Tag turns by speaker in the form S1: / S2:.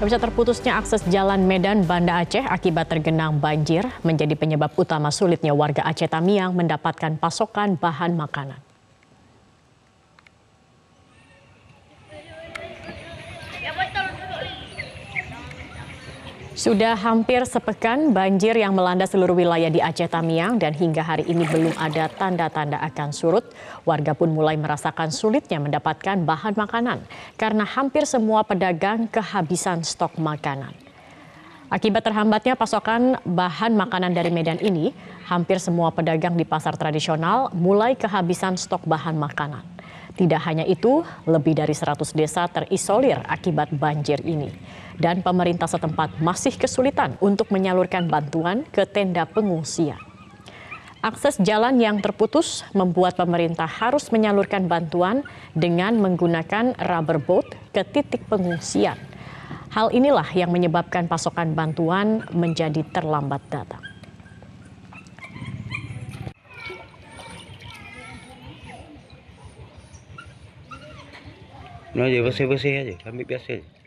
S1: Bisa terputusnya akses jalan Medan Banda Aceh akibat tergenang banjir menjadi penyebab utama sulitnya warga Aceh Tamiang mendapatkan pasokan bahan makanan. Sudah hampir sepekan banjir yang melanda seluruh wilayah di Aceh Tamiang dan hingga hari ini belum ada tanda-tanda akan surut. Warga pun mulai merasakan sulitnya mendapatkan bahan makanan karena hampir semua pedagang kehabisan stok makanan. Akibat terhambatnya pasokan bahan makanan dari Medan ini, hampir semua pedagang di pasar tradisional mulai kehabisan stok bahan makanan. Tidak hanya itu, lebih dari 100 desa terisolir akibat banjir ini. Dan pemerintah setempat masih kesulitan untuk menyalurkan bantuan ke tenda pengungsian. Akses jalan yang terputus membuat pemerintah harus menyalurkan bantuan dengan menggunakan rubber boat ke titik pengungsian. Hal inilah yang menyebabkan pasokan bantuan menjadi terlambat datang.
S2: não gì bác você você sĩ gì không biết bác